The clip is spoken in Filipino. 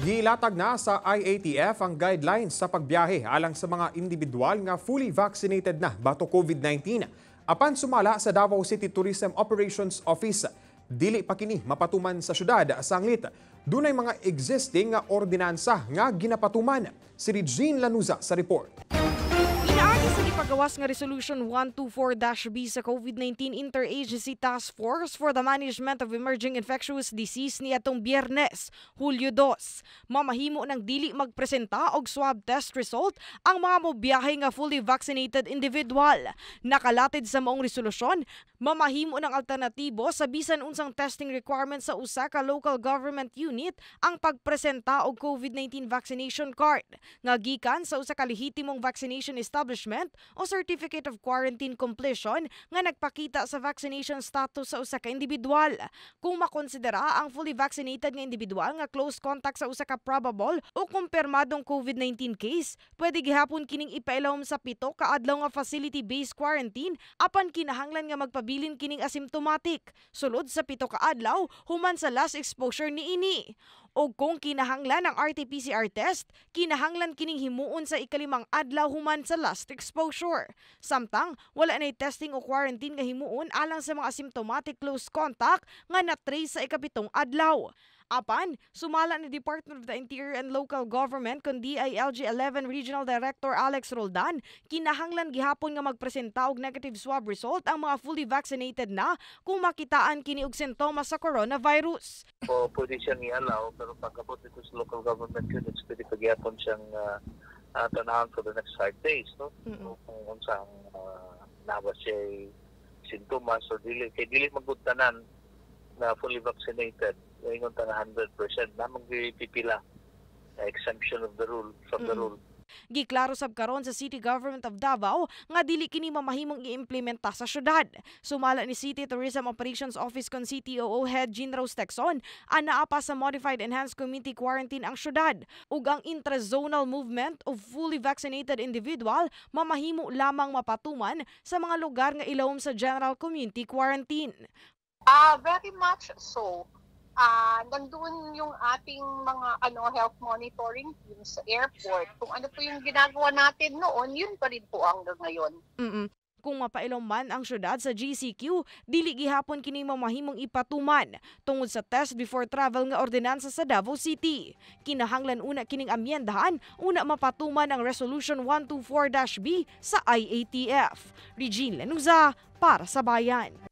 Gilatag na sa IATF ang guidelines sa pagbiyahe alang sa mga individual nga fully vaccinated na bato COVID-19. Apan sumala sa Davao City Tourism Operations Office, dili pa kini mapatuman sa syudad sanglit. Dunay mga existing nga ordinansa nga ginapatuman. Si Regine Lanuza sa report. Pagawas nga Resolution 124-B sa COVID-19 Interagency Task Force for the Management of Emerging Infectious Disease atong Biyernes, Hulyo 2. Mamahimo ng dili magpresenta og swab test result ang mga mobiyahe nga fully vaccinated individual. Nakalatid sa maong resolusyon, mamahimo ng alternatibo sa bisan unsang testing requirement sa usa ka local government unit ang pagpresenta og COVID-19 vaccination card nga gikan sa usa ka lehitimong vaccination establishment endorsement o certificate of quarantine completion nga nagpakita sa vaccination status sa usa ka individual. Kung makonsidera ang fully vaccinated nga individual nga close contact sa usa ka probable o kumpirmadong COVID-19 case, pwede gihapon kining ipailawom sa pito ka adlaw nga facility-based quarantine apan kinahanglan nga magpabilin kining asymptomatic sulod sa pito ka adlaw human sa last exposure niini o kung kinahanglan ang RT-PCR test, kinahanglan kining himuon sa ikalimang adlaw human sa last exposure. Samtang wala na testing o quarantine nga himuon alang sa mga asymptomatic close contact nga na-trace sa ikapitong adlaw. Apan, sumala ni Department of the Interior and Local Government kon DILG 11 Regional Director Alex Roldan kinahanglan gihapon nga magpresenta og negative swab result ang mga fully vaccinated na kung makitaan kini og sintomas sa coronavirus. O pwede siya ni allow pero pagkabot ito sa local government units pwede pagyapon siyang uh, uh, tanahan for the next five days no. Mm-hmm. So, kung unsang uh, ah, nawa siya sintomas or dili kay dili magud na fully vaccinated ngayon ta 100% na magpipila uh, exemption of the rule from mm. the rule. Giklaro sab karon sa City Government of Davao nga dili kini mamahimong iimplementa sa syudad. Sumala ni City Tourism Operations Office kon CTOO head Jean Rose Texon, anaa pa sa modified enhanced community quarantine ang syudad ug ang intrazonal movement of fully vaccinated individual mamahimo lamang mapatuman sa mga lugar nga ilawom sa general community quarantine. Ah, uh, very much so uh, nandoon yung ating mga ano health monitoring team sa airport. Kung ano po yung ginagawa natin noon, yun pa rin po hanggang ngayon. Mm-mm. Kung mapailong man ang syudad sa GCQ, dili gihapon kini mamahimong ipatuman tungod sa test before travel nga ordinansa sa Davao City. Kinahanglan una kining amyendahan una mapatuman ang Resolution 124-B sa IATF. Regine Lenuza para sa Bayan.